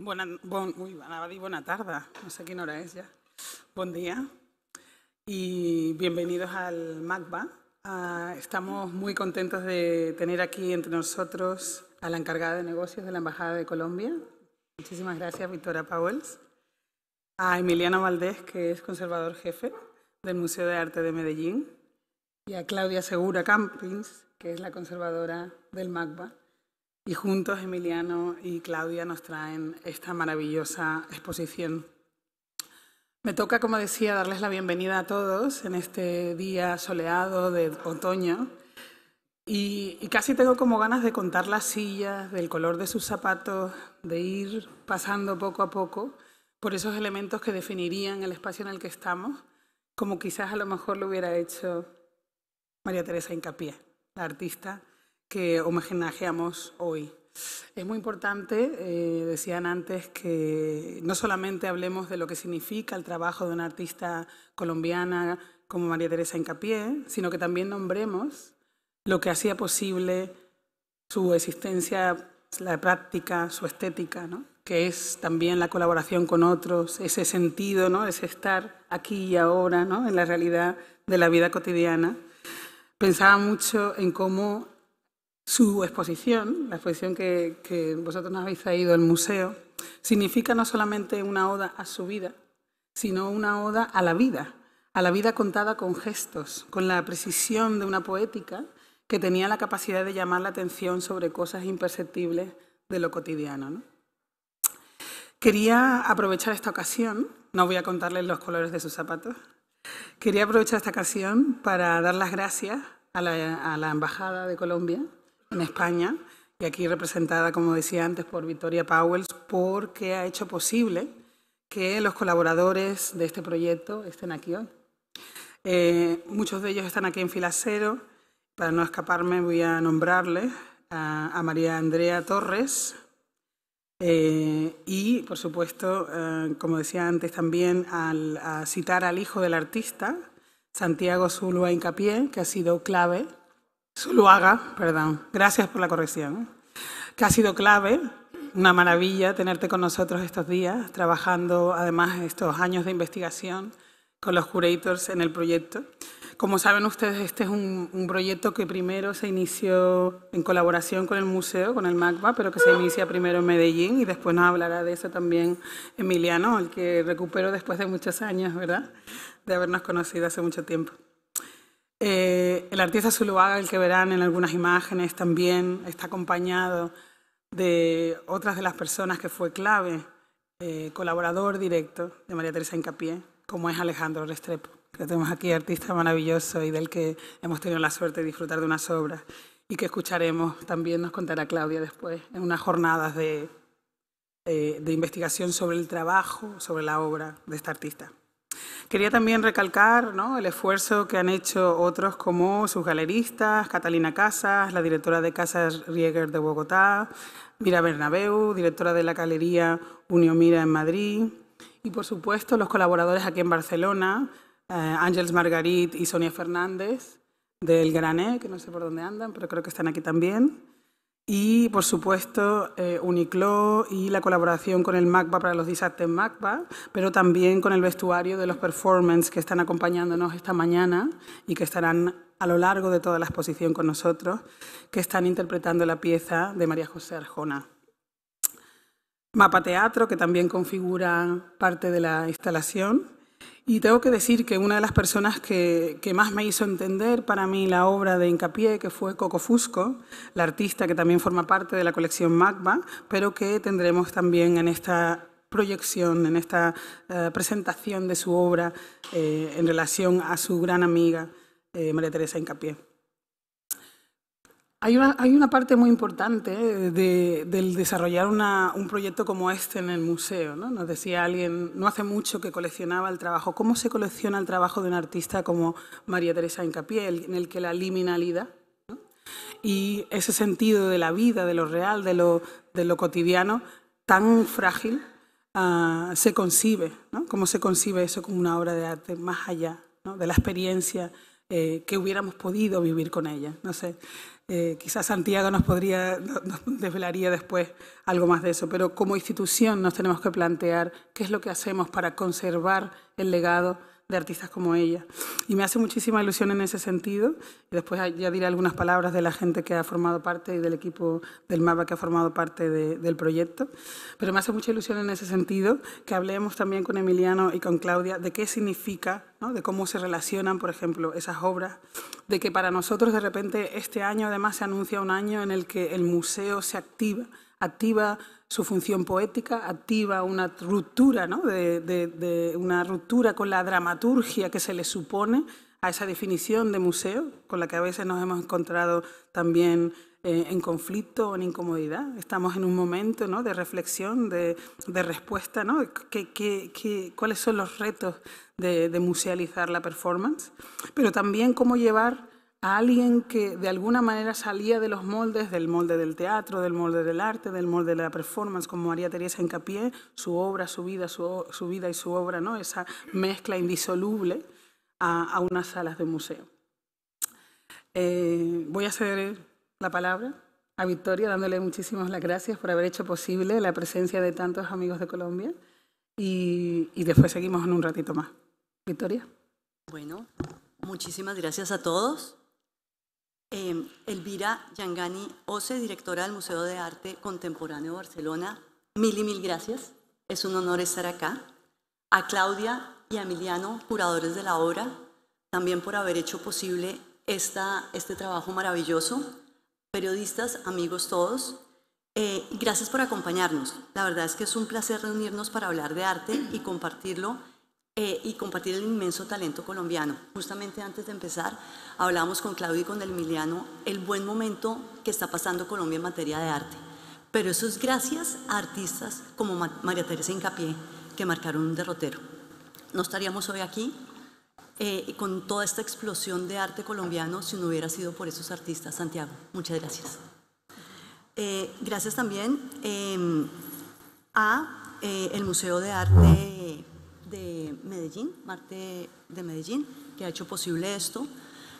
Buenas tardes, a no sé quién hora es ya. Buen día y bienvenidos al MACBA. Ah, estamos muy contentos de tener aquí entre nosotros a la encargada de negocios de la Embajada de Colombia. Muchísimas gracias, Victoria powells A Emiliano Valdés, que es conservador jefe del Museo de Arte de Medellín. Y a Claudia Segura Campins, que es la conservadora del MACBA. Y juntos Emiliano y Claudia nos traen esta maravillosa exposición. Me toca, como decía, darles la bienvenida a todos en este día soleado de otoño. Y, casi tengo como ganas de contar las sillas, del color de sus zapatos, de ir pasando poco a poco por esos elementos que definirían el espacio en el que estamos, como quizás a lo mejor lo hubiera hecho María Teresa Incapié, la artista que homenajeamos hoy. Es muy importante, eh, decían antes, que no solamente hablemos de lo que significa el trabajo de una artista colombiana como María Teresa hincapié sino que también nombremos lo que hacía posible su existencia, la práctica, su estética, que es también la colaboración con otros, ese sentido, ¿no? ese estar aquí y ahora ¿no? en la realidad de la vida cotidiana. Pensaba mucho en cómo su exposición, la exposición que, vosotros nos habéis traído al museo, significa no solamente una oda a su vida, sino una oda a la vida, a la vida contada con gestos, con la precisión de una poética que tenía la capacidad de llamar la atención sobre cosas imperceptibles de lo cotidiano. Quería aprovechar esta ocasión, no voy a contarles los colores de sus zapatos, quería aprovechar esta ocasión para dar las gracias a la Embajada de Colombia en España, y aquí representada, como decía antes, por Victoria Powell, porque ha hecho posible que los colaboradores de este proyecto estén aquí hoy. Eh, muchos de ellos están aquí en Filacero. Para no escaparme, voy a nombrarles a, María Andrea Torres eh, y, por supuesto, eh, como decía antes también, al, a citar al hijo del artista, Santiago Zulua Incapié, que ha sido clave Zuluaga, perdón, gracias por la corrección, que ha sido clave. Una maravilla tenerte con nosotros estos días, trabajando además estos años de investigación con los curators en el proyecto. Como saben ustedes, este es un, un, proyecto que primero se inició en colaboración con el museo, con el MACBA, pero que se inicia primero en Medellín y después nos hablará de eso también Emiliano, el que recupero después de muchos años, ¿verdad? De habernos conocido hace mucho tiempo. Eh, el artista Zuluaga, el que verán en algunas imágenes, también está acompañado de otras de las personas que fue clave, eh, colaborador directo de María Teresa Incapié, como es Alejandro Restrepo, que tenemos aquí, artista maravilloso y del que hemos tenido la suerte de disfrutar de unas obras y que escucharemos, también nos contará Claudia después, en unas jornadas de, eh, de investigación sobre el trabajo, sobre la obra de esta artista. Quería también recalcar el esfuerzo que han hecho otros como sus galeristas, Catalina Casas, la directora de Casas Rieger de Bogotá, Mira Bernabeu, directora de la galería Unión Mira en Madrid, y por supuesto los colaboradores aquí en Barcelona, eh, Margarit y Sonia Fernández del Grané, e, que no sé por dónde andan, pero creo que están aquí también. Y, por supuesto, eh, Uniqlo Uniclo y la colaboración con el MACBA para los disasters MACBA, pero también con el vestuario de los performance que están acompañándonos esta mañana y que estarán a lo largo de toda la exposición con nosotros, que están interpretando la pieza de María José Arjona. Mapa Teatro, que también configura parte de la instalación, y tengo que decir que una de las personas que, más me hizo entender para mí la obra de hincapié, que fue Coco Fusco, la artista que también forma parte de la colección MACBA, pero que tendremos también en esta proyección, en esta eh, presentación de su obra eh, en relación a su gran amiga eh, María Teresa Hincapié. Hay una, hay una parte muy importante del desarrollar un proyecto como este en el museo. ¿no? Nos decía alguien no hace mucho que coleccionaba el trabajo. ¿Cómo se colecciona el trabajo de un artista como María Teresa Incapié, en el que la liminalidad y ese sentido de la vida, de lo real, de lo, de lo cotidiano, tan frágil, ah, se concibe? ¿no? ¿Cómo se concibe eso como una obra de arte más allá de la experiencia eh, que hubiéramos podido vivir con ella? No sé. Eh, quizás Santiago nos podría, nos desvelaría después algo más de eso, pero como institución nos tenemos que plantear qué es lo que hacemos para conservar el legado de artistas como ella. Y me hace muchísima ilusión en ese sentido. Y después ya diré algunas palabras de la gente que ha formado parte y del equipo del MAPA que ha formado parte del proyecto. Pero me hace mucha ilusión en ese sentido que hablemos también con Emiliano y con Claudia de qué significa, de cómo se relacionan, por ejemplo, esas obras, de que para nosotros de repente este año además se anuncia un año en el que el museo se activa, activa su función poética, activa una ruptura, de, una ruptura con la dramaturgia que se le supone a esa definición de museo, con la que a veces nos hemos encontrado también eh, en conflicto o en incomodidad. Estamos en un momento ¿no? de reflexión, de, respuesta, ¿no? cuáles son los retos de musealizar la performance? Pero también cómo llevar a alguien que de alguna manera salía de los moldes, del molde del teatro, del molde del arte, del molde de la performance, como María Teresa Encapié, su obra, su vida, su, vida y su obra, ¿no? esa mezcla indisoluble a, unas salas de museo. Eh, voy a ceder la palabra a Victoria, dándole muchísimas las gracias por haber hecho posible la presencia de tantos amigos de Colombia y, y después seguimos en un ratito más. Victoria. Bueno, muchísimas gracias a todos. Em, Elvira Yangani Ose, directora del Museo de Arte Contemporáneo de Barcelona, mil y mil gracias. Es un honor estar acá. A Claudia y a Emiliano, curadores de la obra, también por haber hecho posible este trabajo maravilloso. Periodistas, amigos todos, eh, gracias por acompañarnos. La verdad es que es un placer reunirnos para hablar de arte y compartirlo eh, y compartir el inmenso talento colombiano. Justamente antes de empezar, hablábamos con Claudio y con Emiliano el buen momento que está pasando Colombia en materia de arte. Pero eso es gracias a artistas como María Teresa Incapié, que marcaron un derrotero. No estaríamos hoy aquí eh, con toda esta explosión de arte colombiano si no hubiera sido por esos artistas, Santiago. Muchas gracias. Eh, gracias también em, a eh, el Museo de Arte de Medellín, Marte de Medellín, que ha hecho posible esto.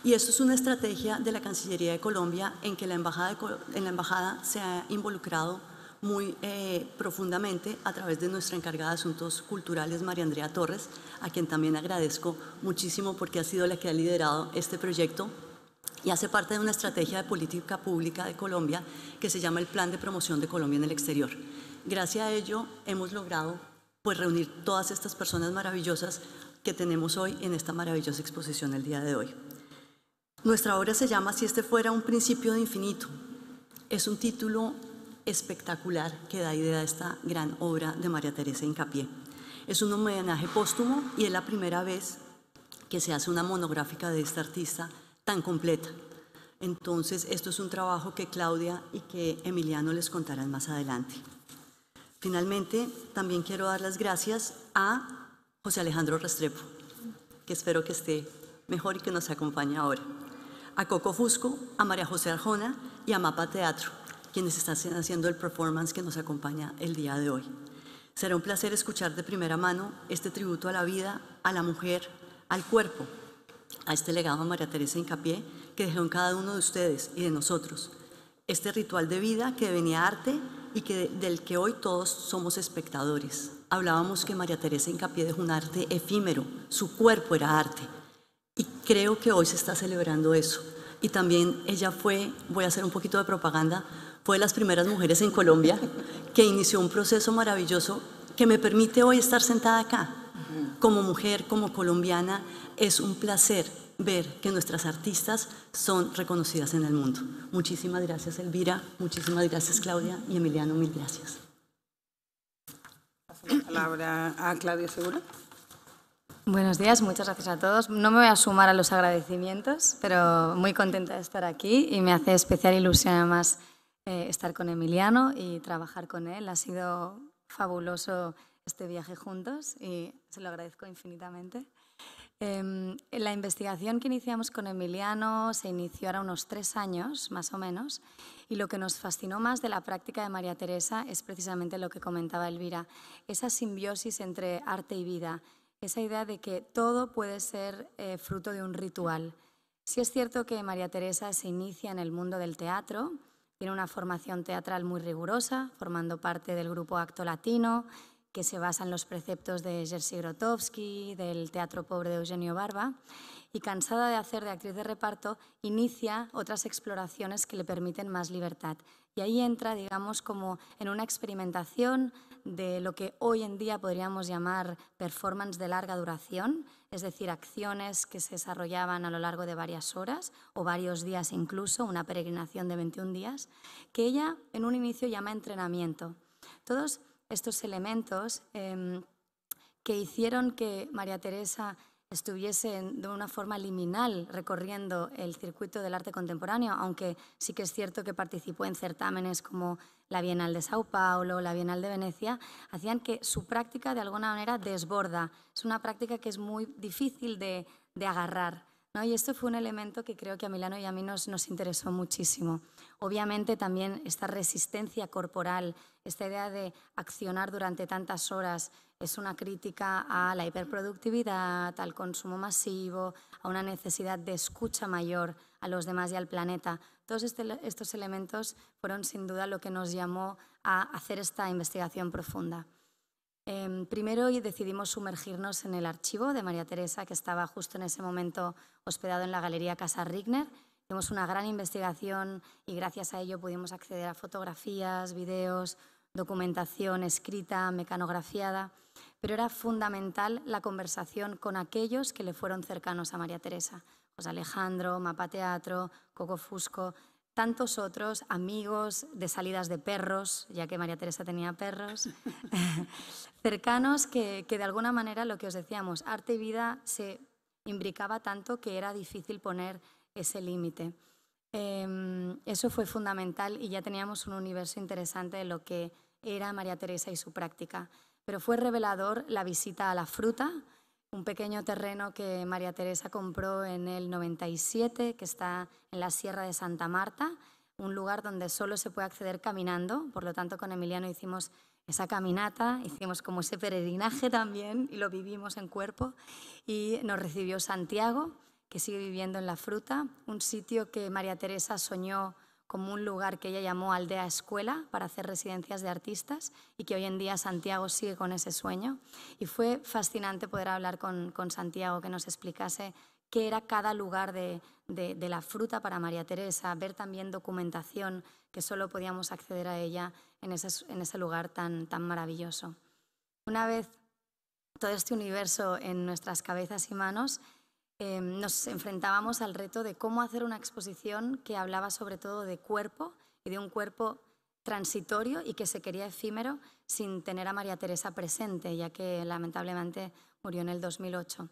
Y esto es una estrategia de la Cancillería de Colombia en que la Embajada, en la embajada se ha involucrado muy eh, profundamente a través de nuestra encargada de Asuntos Culturales, María Andrea Torres, a quien también agradezco muchísimo porque ha sido la que ha liderado este proyecto y hace parte de una estrategia de política pública de Colombia que se llama el Plan de Promoción de Colombia en el Exterior. Gracias a ello hemos logrado pues reunir todas estas personas maravillosas que tenemos hoy en esta maravillosa exposición el día de hoy. Nuestra obra se llama Si este fuera un principio de infinito. Es un título espectacular que da idea a esta gran obra de María Teresa Incapié. Es un homenaje póstumo y es la primera vez que se hace una monográfica de esta artista tan completa. Entonces, esto es un trabajo que Claudia y que Emiliano les contarán más adelante. Finalmente, también quiero dar las gracias a José Alejandro Restrepo, que espero que esté mejor y que nos acompañe ahora. A Coco Fusco, a María José Arjona y a Mapa Teatro, quienes están haciendo el performance que nos acompaña el día de hoy. Será un placer escuchar de primera mano este tributo a la vida, a la mujer, al cuerpo, a este legado a María Teresa Incapié que dejó en cada uno de ustedes y de nosotros. Este ritual de vida que venía arte, y que, del que hoy todos somos espectadores. Hablábamos que María Teresa Incapié es un arte efímero, su cuerpo era arte, y creo que hoy se está celebrando eso. Y también ella fue, voy a hacer un poquito de propaganda, fue de las primeras mujeres en Colombia que inició un proceso maravilloso que me permite hoy estar sentada acá. Como mujer, como colombiana, es un placer ver que nuestras artistas son reconocidas en el mundo. Muchísimas gracias, Elvira. Muchísimas gracias, Claudia. Y Emiliano, mil gracias. Paso la palabra a Claudia Segura. Buenos días, muchas gracias a todos. No me voy a sumar a los agradecimientos, pero muy contenta de estar aquí y me hace especial ilusión además eh, estar con Emiliano y trabajar con él. Ha sido fabuloso este viaje juntos y se lo agradezco infinitamente. Em, la investigación que iniciamos con Emiliano se inició ahora unos tres años, más o menos, y lo que nos fascinó más de la práctica de María Teresa es precisamente lo que comentaba Elvira, esa simbiosis entre arte y vida, esa idea de que todo puede ser eh, fruto de un ritual. Si es cierto que María Teresa se inicia en el mundo del teatro, tiene una formación teatral muy rigurosa, formando parte del grupo Acto Latino, que se basa en los preceptos de Jerzy Grotowski, del teatro pobre de Eugenio Barba, y cansada de hacer de actriz de reparto, inicia otras exploraciones que le permiten más libertad. Y ahí entra, digamos, como en una experimentación de lo que hoy en día podríamos llamar performance de larga duración, es decir, acciones que se desarrollaban a lo largo de varias horas o varios días incluso, una peregrinación de 21 días, que ella en un inicio llama entrenamiento. Todos estos elementos em, que hicieron que María Teresa estuviese de una forma liminal recorriendo el circuito del arte contemporáneo, aunque sí que es cierto que participó en certámenes como la Bienal de Sao Paulo, o la Bienal de Venecia, hacían que su práctica de alguna manera desborda. Es una práctica que es muy difícil de, agarrar. ¿no? Y esto fue un elemento que creo que a Milano y a mí nos interesó muchísimo. Obviamente también esta resistencia corporal, esta idea de accionar durante tantas horas, es una crítica a la hiperproductividad, al consumo masivo, a una necesidad de escucha mayor a los demás y al planeta. Todos este, estos elementos fueron sin duda lo que nos llamó a hacer esta investigación profunda. Eh, primero decidimos sumergirnos en el archivo de María Teresa, que estaba justo en ese momento hospedado en la Galería Casa Rigner, Hicimos una gran investigación y gracias a ello pudimos acceder a fotografías, videos, documentación escrita, mecanografiada, pero era fundamental la conversación con aquellos que le fueron cercanos a María Teresa, José Alejandro, Mapa Teatro, Coco Fusco, tantos otros amigos de salidas de perros, ya que María Teresa tenía perros, cercanos que, que de alguna manera lo que os decíamos, arte y vida se imbricaba tanto que era difícil poner ese límite. Em, eso fue fundamental y ya teníamos un universo interesante de lo que era María Teresa y su práctica. Pero fue revelador la visita a la fruta, un pequeño terreno que María Teresa compró en el 97, que está en la Sierra de Santa Marta, un lugar donde solo se puede acceder caminando. Por lo tanto, con Emiliano hicimos esa caminata, hicimos como ese peregrinaje también y lo vivimos en cuerpo. Y nos recibió Santiago que sigue viviendo en La Fruta, un sitio que María Teresa soñó como un lugar que ella llamó aldea escuela para hacer residencias de artistas y que hoy en día Santiago sigue con ese sueño. Y fue fascinante poder hablar con, Santiago, que nos explicase qué era cada lugar de, la fruta para María Teresa, ver también documentación, que solo podíamos acceder a ella en ese, lugar tan maravilloso. Una vez todo este universo en nuestras cabezas y manos, Em, nos enfrentábamos al reto de cómo hacer una exposición que hablaba sobre todo de cuerpo y de un cuerpo transitorio y que se quería efímero sin tener a María Teresa presente, ya que lamentablemente murió en el 2008.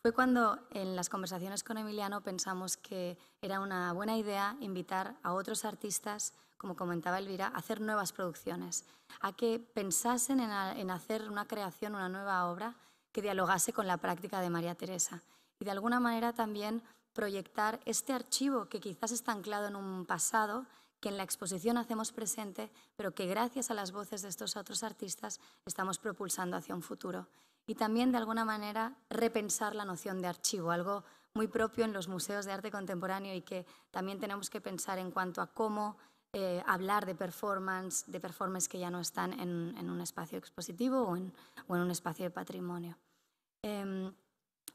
Fue cuando en las conversaciones con Emiliano pensamos que era una buena idea invitar a otros artistas, como comentaba Elvira, a hacer nuevas producciones, a que pensasen en, hacer una creación, una nueva obra que dialogase con la práctica de María Teresa y de alguna manera también proyectar este archivo que quizás está anclado en un pasado, que en la exposición hacemos presente, pero que gracias a las voces de estos otros artistas estamos propulsando hacia un futuro. Y también, de alguna manera, repensar la noción de archivo, algo muy propio en los museos de arte contemporáneo y que también tenemos que pensar en cuanto a cómo eh, hablar de performance, de performance que ya no están en, un espacio expositivo o en, un espacio de patrimonio. Em,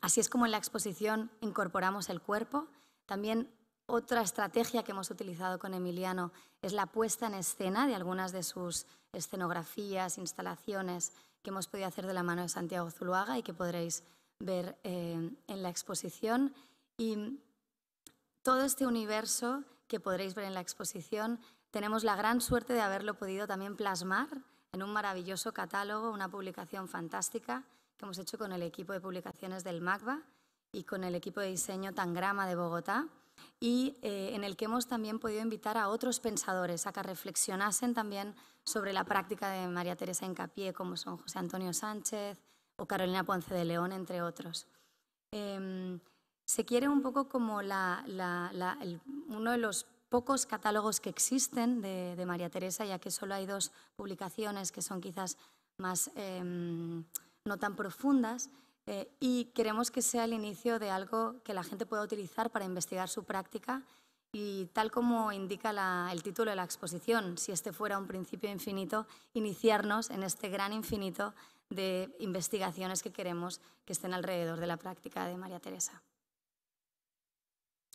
Así es como en la exposición incorporamos el cuerpo. También otra estrategia que hemos utilizado con Emiliano es la puesta en escena de algunas de sus escenografías, instalaciones que hemos podido hacer de la mano de Santiago Zuluaga y que podréis ver eh, en la exposición. Y todo este universo que podréis ver en la exposición, tenemos la gran suerte de haberlo podido también plasmar en un maravilloso catálogo, una publicación fantástica que hemos hecho con el equipo de publicaciones del MACBA y con el equipo de diseño Tangrama de Bogotá y eh, en el que hemos también podido invitar a otros pensadores a que reflexionasen también sobre la práctica de María Teresa Encapié, como son José Antonio Sánchez o Carolina Ponce de León, entre otros. Em, se quiere un poco como uno de los pocos catálogos que existen de, María Teresa, ya que solo hay dos publicaciones que son quizás más... Em, no tan profundas eh, y queremos que sea el inicio de algo que la gente pueda utilizar para investigar su práctica y tal como indica el título de la exposición, si este fuera un principio infinito, iniciarnos en este gran infinito de investigaciones que queremos que estén alrededor de la práctica de María Teresa.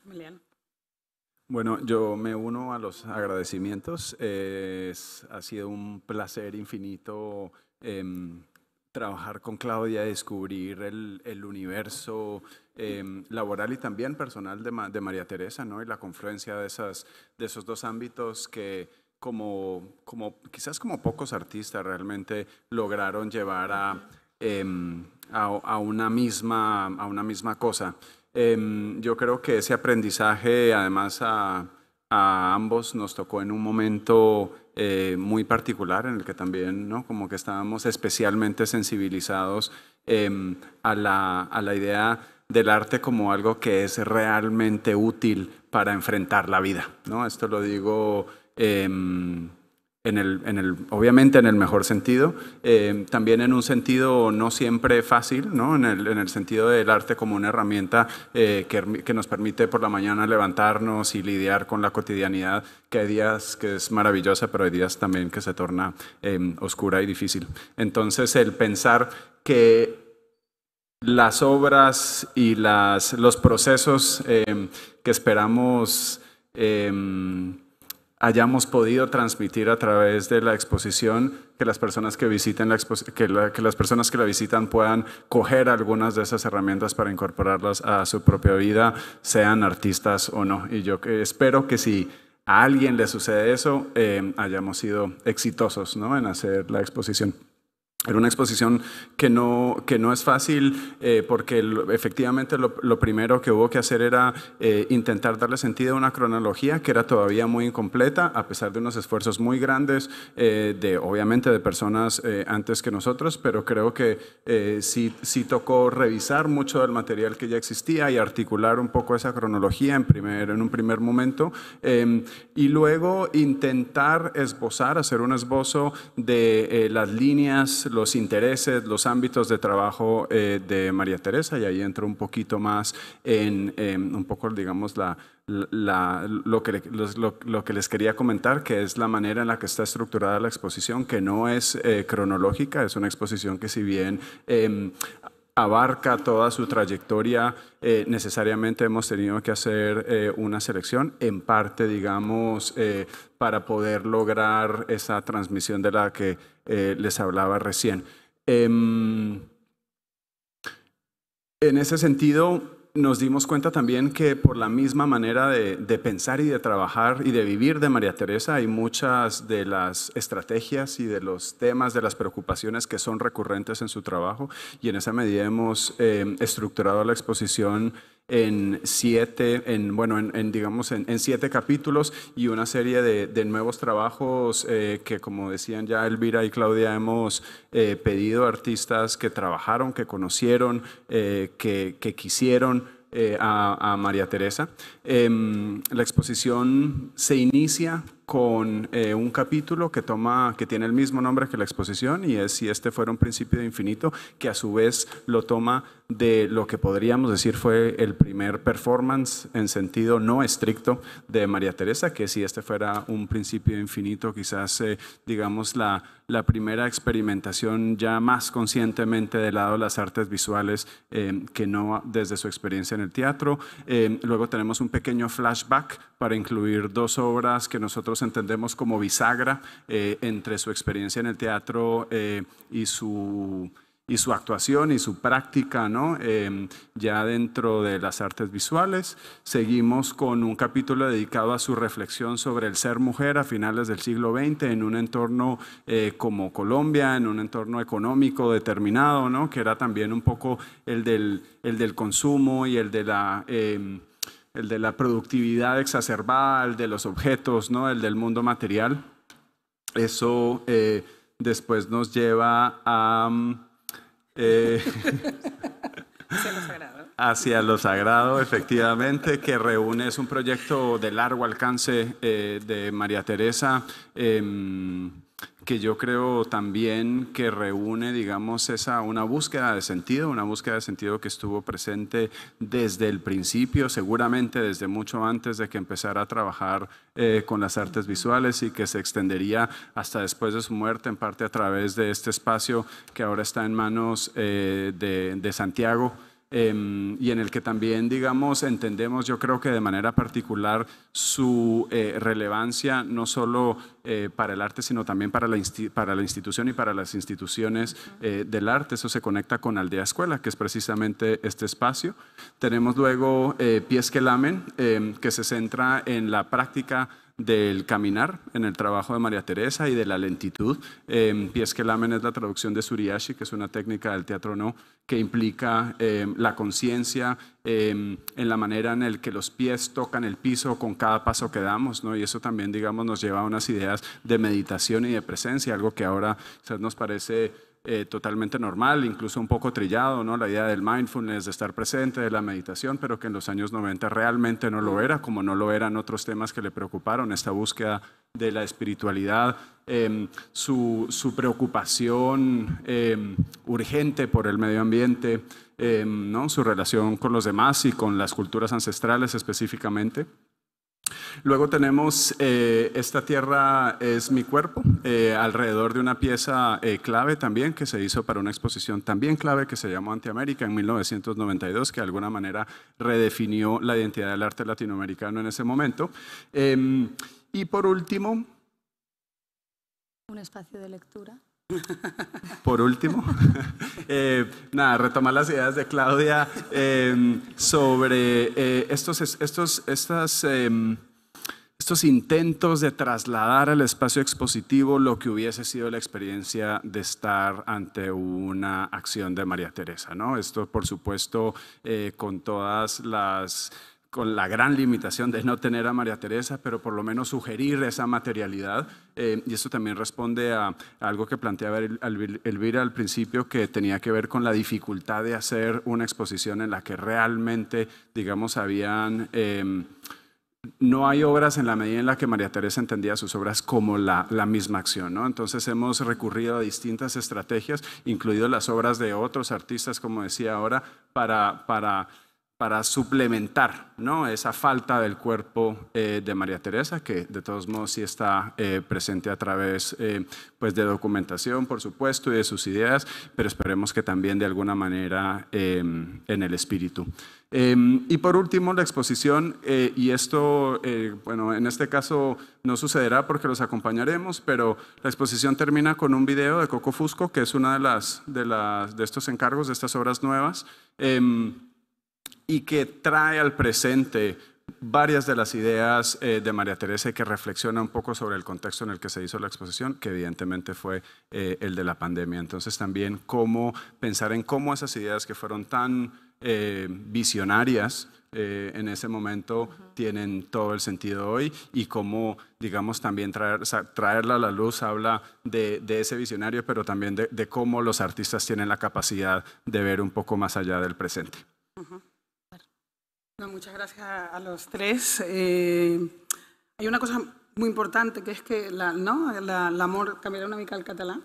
Emiliano. Bueno, yo me uno a los agradecimientos. ha sido un placer infinito em, trabajar con Claudia, descubrir el, universo em, laboral y también personal de, María Teresa, ¿no? Y la confluencia de, esas, de esos dos ámbitos que como, como quizás como pocos artistas realmente lograron llevar a, em, a, una, misma, a una misma cosa. Em, yo creo que ese aprendizaje, además a, a ambos, nos tocó en un momento eh, muy particular en el que también, ¿no? Como que estábamos especialmente sensibilizados em, a, la, idea del arte como algo que es realmente útil para enfrentar la vida, ¿no? Esto lo digo... Em, en el, obviamente en el mejor sentido, eh, también en un sentido no siempre fácil, ¿no? En, el, en el sentido del arte como una herramienta eh, que, nos permite por la mañana levantarnos y lidiar con la cotidianidad, que hay días que es maravillosa, pero hay días también que se torna em, oscura y difícil. Entonces el pensar que las obras y las, los procesos em, que esperamos em, hayamos podido transmitir a través de la exposición que las personas que visiten la que, que las personas que la visitan puedan coger algunas de esas herramientas para incorporarlas a su propia vida, sean artistas o no. Y yo espero que si a alguien le sucede eso, eh, hayamos sido exitosos ¿no? en hacer la exposición. Era una exposición que no, que no es fácil eh, porque efectivamente lo, primero que hubo que hacer era eh, intentar darle sentido a una cronología que era todavía muy incompleta, a pesar de unos esfuerzos muy grandes, eh, de, obviamente de personas antes que nosotros, pero creo que sí, sí tocó revisar mucho del material que ya existía y articular un poco esa cronología en, primer, en un primer momento, em, y luego intentar esbozar, hacer un esbozo de las líneas, los intereses, los ámbitos de trabajo eh, de María Teresa y ahí entro un poquito más en, un poco, digamos, la, lo, que, lo, que les quería comentar, que es la manera en la que está estructurada la exposición, que no es eh, cronológica, es una exposición que si bien em, abarca toda su trayectoria, eh, necesariamente hemos tenido que hacer eh, una selección, en parte, digamos, eh, para poder lograr esa transmisión de la que les hablaba recién. Em, en ese sentido, nos dimos cuenta también que por la misma manera de, pensar y de trabajar y de vivir de María Teresa, hay muchas de las estrategias y de los temas, de las preocupaciones que son recurrentes en su trabajo y en esa medida hemos eh, estructurado la exposición en siete, en, bueno, en, digamos, en, siete capítulos y una serie de, nuevos trabajos eh, que, como decían ya Elvira y Claudia, hemos eh, pedido a artistas que trabajaron, que conocieron, eh, que, quisieron. a, María Teresa. Em, la exposición se inicia con un capítulo que, toma, que tiene el mismo nombre que la exposición y es Si este fuera un principio de infinito, que a su vez lo toma de lo que podríamos decir fue el primer performance en sentido no estricto de María Teresa, que si este fuera un principio infinito, quizás eh, digamos la, la, primera experimentación ya más conscientemente del lado de las artes visuales eh, que no desde su experiencia en el teatro. Eh, luego tenemos un pequeño flashback para incluir dos obras que nosotros entendemos como bisagra entre su experiencia en el teatro y su y su actuación y su práctica ¿no? Em, ya dentro de las artes visuales. Seguimos con un capítulo dedicado a su reflexión sobre el ser mujer a finales del siglo XX en un entorno eh, como Colombia, en un entorno económico determinado, ¿no? que era también un poco el del, el del consumo y el de la... Em, el de la productividad exacerbada, el de los objetos, ¿no? el del mundo material. Eso eh, después nos lleva a, mm, eh, hacia lo sagrado. efectivamente, que reúne, es un proyecto de largo alcance eh, de María Teresa. Em, que yo creo también que reúne, digamos, esa una búsqueda de sentido, una búsqueda de sentido que estuvo presente desde el principio, seguramente desde mucho antes de que empezara a trabajar eh, con las artes visuales y que se extendería hasta después de su muerte, en parte a través de este espacio que ahora está en manos eh, de Santiago. Em, y en el que también, digamos, entendemos, yo creo que de manera particular, su eh, relevancia no solo eh, para el arte, sino también para la, para la institución y para las instituciones eh, del arte. Eso se conecta con Aldea Escuela, que es precisamente este espacio. Tenemos luego Pies que Lamen, em, que se centra en la práctica del caminar en el trabajo de María Teresa y de la lentitud. pies em, que lamen es la traducción de suriyashi que es una técnica del teatro no, que implica em, la conciencia em, en la manera en el que los pies tocan el piso con cada paso que damos, ¿no? Y eso también, digamos, nos lleva a unas ideas de meditación y de presencia, algo que ahora nos parece eh, totalmente normal, incluso un poco trillado, ¿no? la idea del mindfulness, de estar presente, de la meditación, pero que en los años 90 realmente no lo era, como no lo eran otros temas que le preocuparon, esta búsqueda de la espiritualidad, em, su, preocupación em, urgente por el medio ambiente, em, ¿no? su relación con los demás y con las culturas ancestrales específicamente. Luego tenemos eh, Esta tierra es mi cuerpo, eh, alrededor de una pieza eh, clave también que se hizo para una exposición también clave que se llamó Antiamérica en 1992, que de alguna manera redefinió la identidad del arte latinoamericano en ese momento. Em, y por último... Un espacio de lectura. Por último, nada, retomar las ideas de Claudia em, sobre estos, estos, estas em, estos intentos de trasladar al espacio expositivo lo que hubiese sido la experiencia de estar ante una acción de María Teresa. ¿no? Esto, por supuesto, eh, con todas las con la gran limitación de no tener a María Teresa, pero por lo menos sugerir esa materialidad. Eh, y esto también responde a, algo que planteaba Elvira al principio, que tenía que ver con la dificultad de hacer una exposición en la que realmente, digamos, habían... Em, no hay obras en la medida en la que María Teresa entendía sus obras como la, misma acción. ¿no? Entonces hemos recurrido a distintas estrategias, incluido las obras de otros artistas, como decía ahora, para para suplementar ¿no? esa falta del cuerpo eh, de María Teresa, que de todos modos sí está eh, presente a través eh, pues de documentación, por supuesto, y de sus ideas, pero esperemos que también de alguna manera em, en el espíritu. Em, y por último, la exposición, y esto, bueno, en este caso no sucederá porque los acompañaremos, pero la exposición termina con un video de Coco Fusco, que es una de las, de, las, de estos encargos, de estas obras nuevas. Em, y que trae al presente varias de las ideas eh, de María Teresa y que reflexiona un poco sobre el contexto en el que se hizo la exposición, que evidentemente fue eh, el de la pandemia. Entonces también cómo pensar en cómo esas ideas que fueron tan eh, visionarias en ese momento tienen todo el sentido hoy y cómo, digamos, también traerla a la luz habla de, ese visionario, pero también de, cómo los artistas tienen la capacidad de ver un poco más allá del presente. No, muchas gracias a los tres. Eh, hay una cosa muy importante que es que la, ¿no? la, la, cambiará una mica al català,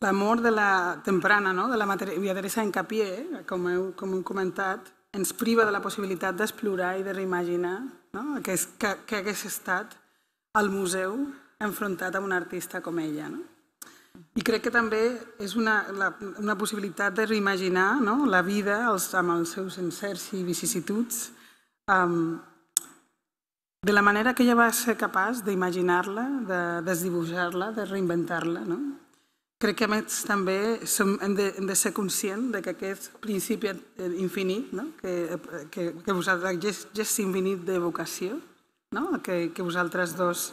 l'amor de la temprana, no? de la Maria Teresa Encapié, eh? com heu, com heu comentat, ens priva de la possibilitat d'explorar i de reimaginar no? que, és, que, que hagués estat al museu enfrontat a un artista com ella. No? I crec que també és una, la, una possibilitat de reimaginar no? la vida els, amb els seus encerts i vicissituds de la manera que ella va ser capaç d'imaginar-la, de desdibuixar-la, de reinventar-la. No? Crec que a més també som, hem, de, hem de ser conscients de que aquest principi infinit, no? que, que, que vosaltres, aquest gest infinit de vocació, no? que, que vosaltres dos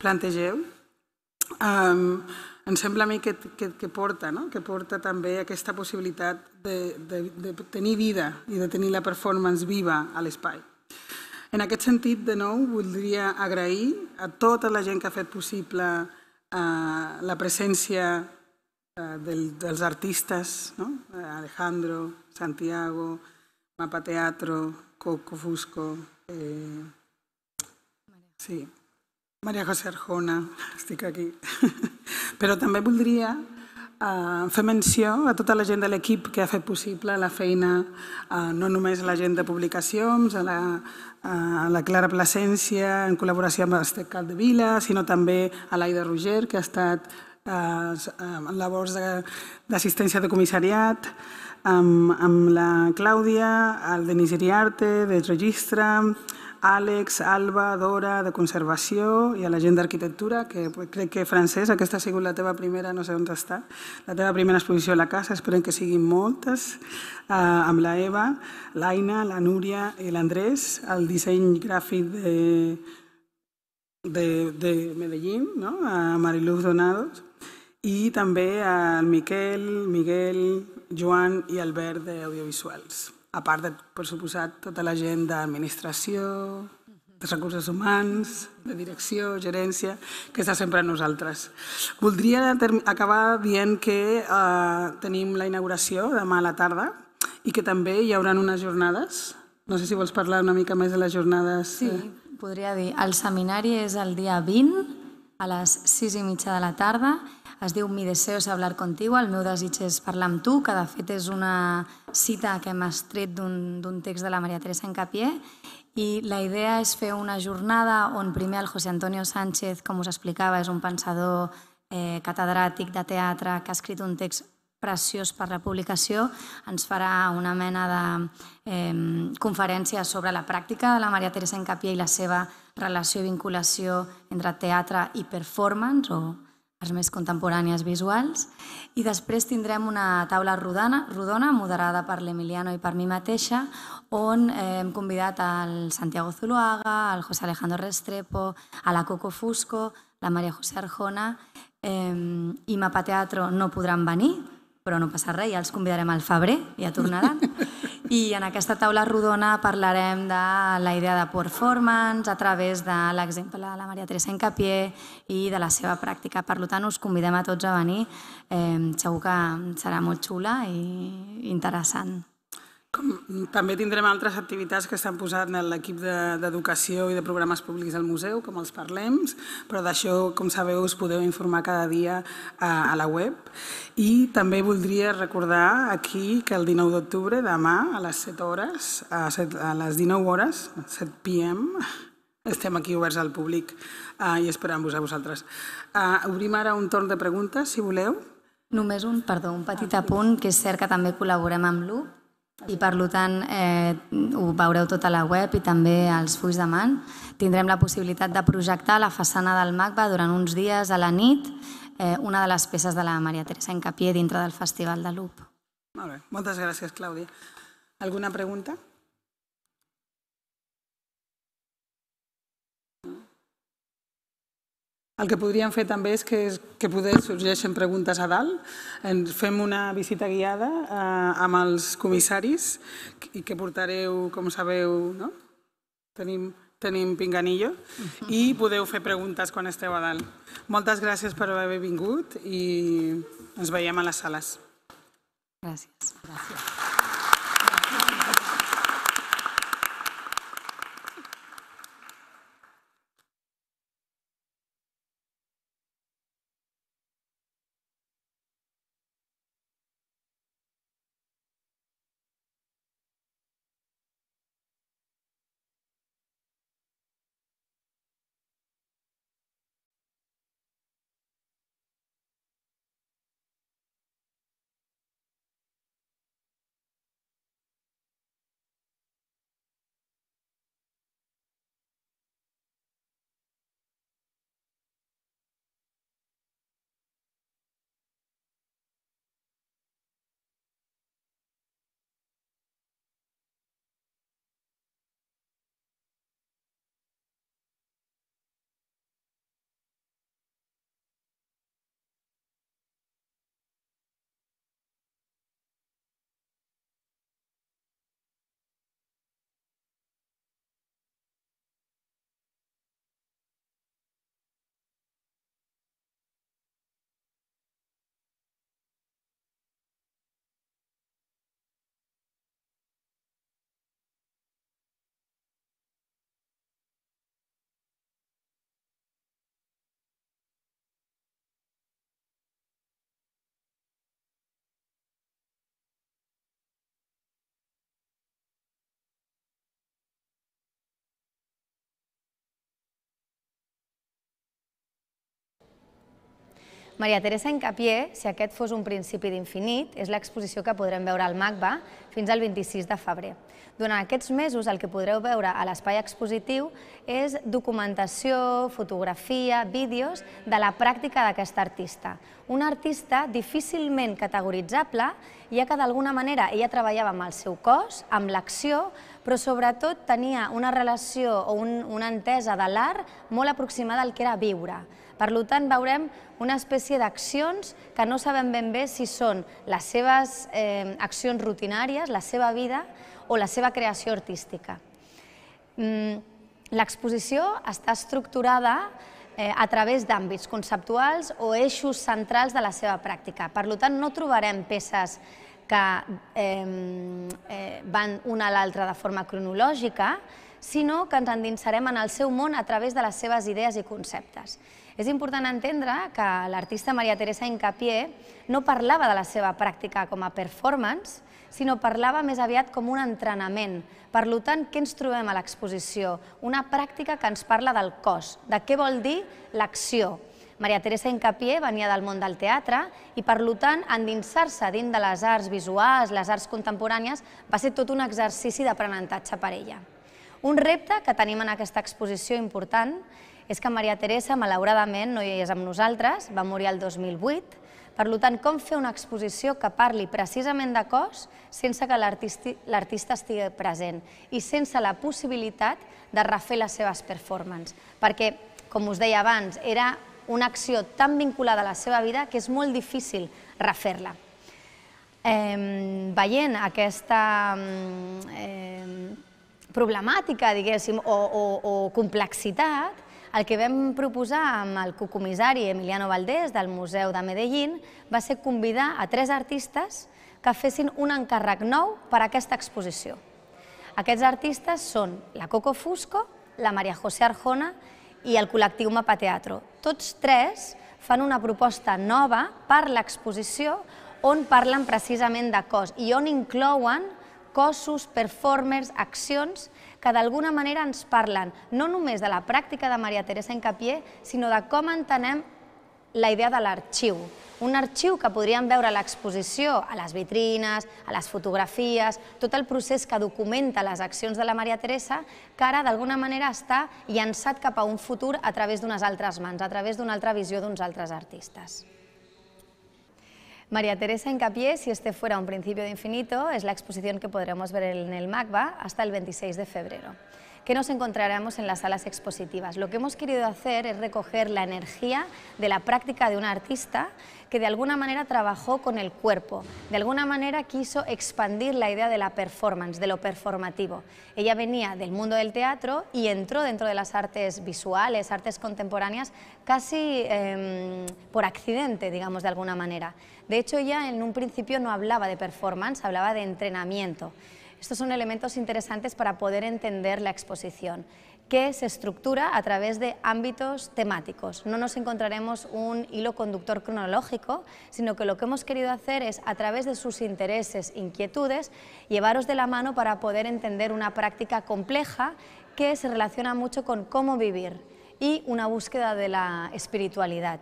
plantegeu, um, em sembla a mi que, que, que, porta, no? que porta també aquesta possibilitat de, de, de tenir vida i de tenir la performance viva a l'espai. En aquest sentit, de nou, voldria agrair a tota la gent que ha fet possible eh, la presència eh, dels artistes, no? Alejandro, Santiago, Mapa Teatro, Coco Fusco, eh, sí, Maria José Arjona, estic aquí. Però també voldria Eh, fer menció a tota la gent de l'equip que ha fet possible la feina, eh, no només la gent de publicacions, a la, eh, a la Clara Plasència en col·laboració amb l'Esteccat de Vila, sinó també a l'Aida Roger, que ha estat eh, en labors d'assistència de, de comissariat, amb, amb la Clàudia, el Denis Iriarte, de Registre, Àlex, Alba, Dora, de Conservació, i a la gent d'Arquitectura, que crec que, francès, aquesta ha sigut la teva primera, no sé on està, la teva primera exposició a la casa, esperem que siguin moltes, eh, amb la Eva, l'Aina, la Núria i l'Andrés, el disseny gràfic de, de, de Medellín, no? a Mariluz Donados, i també al Miquel, Miguel, Joan i Albert d'Audiovisuals a part de, per suposat, tota la gent d'administració, de recursos humans, de direcció, gerència, que està sempre a nosaltres. Voldria acabar dient que eh, tenim la inauguració demà a la tarda i que també hi haurà unes jornades. No sé si vols parlar una mica més de les jornades. Sí, eh. podria dir. El seminari és el dia 20 a les 6 i mitja de la tarda es diu Mi deseo es hablar contigo, el meu desig és parlar amb tu, que de fet és una cita que hem estret d'un text de la Maria Teresa Encapié i la idea és fer una jornada on primer el José Antonio Sánchez, com us explicava, és un pensador eh, catedràtic de teatre que ha escrit un text preciós per la publicació, ens farà una mena de eh, conferència sobre la pràctica de la Maria Teresa Encapié i la seva relació i vinculació entre teatre i performance o arts més contemporànies visuals. I després tindrem una taula rodana, rodona moderada per l'Emiliano i per mi mateixa, on eh, hem convidat al Santiago Zuluaga, al José Alejandro Restrepo, a la Coco Fusco, la Maria José Arjona, eh, i Mapa Teatro no podran venir, però no passa res, ja els convidarem al febrer, ja tornaran. I en aquesta taula rodona parlarem de la idea de performance a través de l'exemple de la Maria Teresa Encapié i de la seva pràctica. Per tant, us convidem a tots a venir. Eh, segur que serà molt xula i interessant. Com, també tindrem altres activitats que s'han posat en l'equip d'educació i de programes públics del museu, com els parlem, però d'això, com sabeu, us podeu informar cada dia a, la web. I també voldria recordar aquí que el 19 d'octubre, demà, a les 7 hores, a, les 19 hores, 7 p.m., estem aquí oberts al públic eh, i esperant-vos a vosaltres. Eh, obrim ara un torn de preguntes, si voleu. Només un, perdó, un petit apunt, que és cert que també col·laborem amb l'UP i per tant eh, ho veureu tot a la web i també als fulls de man. Tindrem la possibilitat de projectar la façana del MACBA durant uns dies a la nit, eh, una de les peces de la Maria Teresa Encapié dintre del Festival de Loop. Molt bé, moltes gràcies, Clàudia. Alguna pregunta? El que podríem fer també és que, que poder sorgeixen preguntes a dalt. Ens fem una visita guiada eh, amb els comissaris i que portareu, com sabeu, no? tenim, tenim pinganillo i podeu fer preguntes quan esteu a dalt. Moltes gràcies per haver vingut i ens veiem a les sales. Gràcies. gràcies. Maria Teresa Encapié, Si aquest fos un principi d'infinit, és l'exposició que podrem veure al MACBA fins al 26 de febrer. Durant aquests mesos el que podreu veure a l'espai expositiu és documentació, fotografia, vídeos de la pràctica d'aquesta artista. Una artista difícilment categoritzable, ja que d'alguna manera ella treballava amb el seu cos, amb l'acció, però sobretot tenia una relació o un, una entesa de l'art molt aproximada al que era viure per tant, veurem una espècie d'accions que no sabem ben bé si són les seves eh, accions rutinàries, la seva vida o la seva creació artística. Mm, L'exposició està estructurada eh, a través d'àmbits conceptuals o eixos centrals de la seva pràctica. Per tant, no trobarem peces que eh, van una a l'altra de forma cronològica, sinó que ens endinsarem en el seu món a través de les seves idees i conceptes. És important entendre que l'artista Maria Teresa Incapié no parlava de la seva pràctica com a performance, sinó parlava més aviat com un entrenament. Per tant, què ens trobem a l'exposició? Una pràctica que ens parla del cos, de què vol dir l'acció. Maria Teresa Incapié venia del món del teatre i, per tant, endinsar-se dins de les arts visuals, les arts contemporànies, va ser tot un exercici d'aprenentatge per ella. Un repte que tenim en aquesta exposició important és que Maria Teresa, malauradament, no hi és amb nosaltres, va morir el 2008, per tant, com fer una exposició que parli precisament de cos sense que l'artista estigui present i sense la possibilitat de refer les seves performances? Perquè, com us deia abans, era una acció tan vinculada a la seva vida que és molt difícil refer-la. Eh, veient aquesta eh, problemàtica, diguéssim, o, o, o complexitat, el que vam proposar amb el cocomissari Emiliano Valdés del Museu de Medellín va ser convidar a tres artistes que fessin un encàrrec nou per a aquesta exposició. Aquests artistes són la Coco Fusco, la Maria José Arjona i el col·lectiu Mapa Teatro. Tots tres fan una proposta nova per l'exposició on parlen precisament de cos i on inclouen cossos, performers, accions que d'alguna manera ens parlen no només de la pràctica de Maria Teresa Encapié, sinó de com entenem la idea de l'arxiu. Un arxiu que podríem veure a l'exposició, a les vitrines, a les fotografies, tot el procés que documenta les accions de la Maria Teresa, que ara d'alguna manera està llançat cap a un futur a través d'unes altres mans, a través d'una altra visió d'uns altres artistes. María Teresa Encapié, si este fuera un principio de infinito, es la exposición que podremos ver en el MACBA hasta el 26 de febrero que nos encontraremos en las salas expositivas. Lo que hemos querido hacer es recoger la energía de la práctica de una artista que de alguna manera trabajó con el cuerpo, de alguna manera quiso expandir la idea de la performance, de lo performativo. Ella venía del mundo del teatro y entró dentro de las artes visuales, artes contemporáneas, casi em, por accidente, digamos, de alguna manera. De hecho, ella en un principio no hablaba de performance, hablaba de entrenamiento. Estos son elementos interesantes para poder entender la exposición que se estructura a través de ámbitos temáticos. No nos encontraremos un hilo conductor cronológico, sino que lo que hemos querido hacer es, a través de sus intereses, inquietudes, llevaros de la mano para poder entender una práctica compleja que se relaciona mucho con cómo vivir y una búsqueda de la espiritualidad.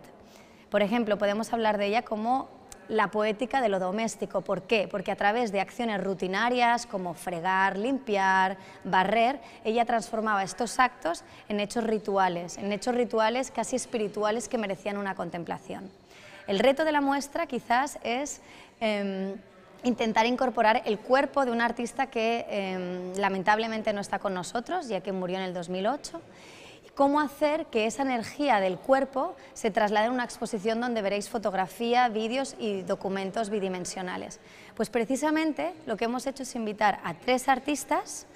Por ejemplo, podemos hablar de ella como la poética de lo doméstico. ¿Por qué? Porque a través de acciones rutinarias como fregar, limpiar, barrer, ella transformaba estos actos en hechos rituales, en hechos rituales casi espirituales que merecían una contemplación. El reto de la muestra quizás es... Em, intentar incorporar el cuerpo de un artista que em, lamentablemente no está con nosotros, ya que murió en el 2008, cómo hacer que esa energía del cuerpo se traslade a una exposición donde veréis fotografía, vídeos y documentos bidimensionales. Pues precisamente lo que hemos hecho es invitar a tres artistas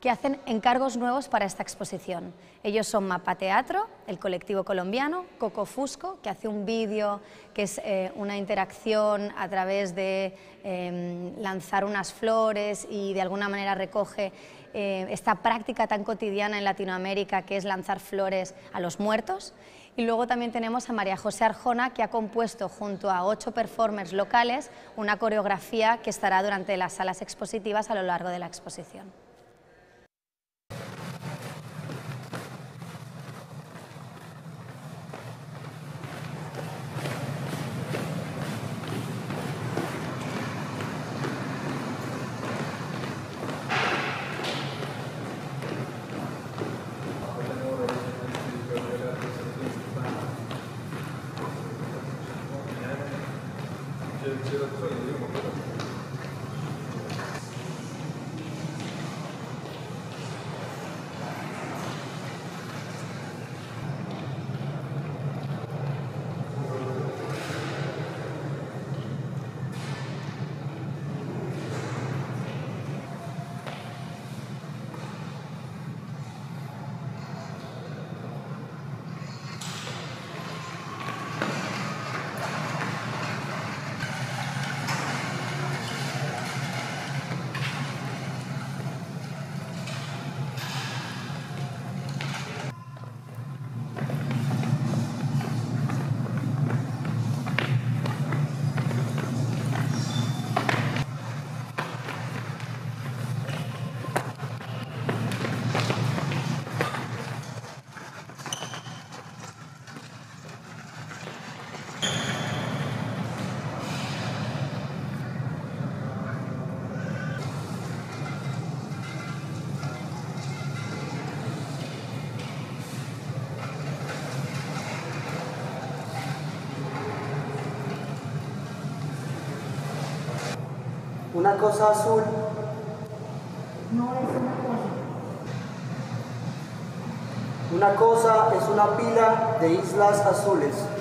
que hacen encargos nuevos para esta exposición. Ellos son Mapa Teatro, el colectivo colombiano, Coco Fusco, que hace un vídeo que es eh, una interacción a través de em, lanzar unas flores y de alguna manera recoge eh, esta práctica tan cotidiana en Latinoamérica que es lanzar flores a los muertos. Y luego también tenemos a María José Arjona que ha compuesto junto a ocho performers locales una coreografía que estará durante las salas expositivas a lo largo de la exposición. cosa azul no es una cosa. Una cosa es una pila de islas azules.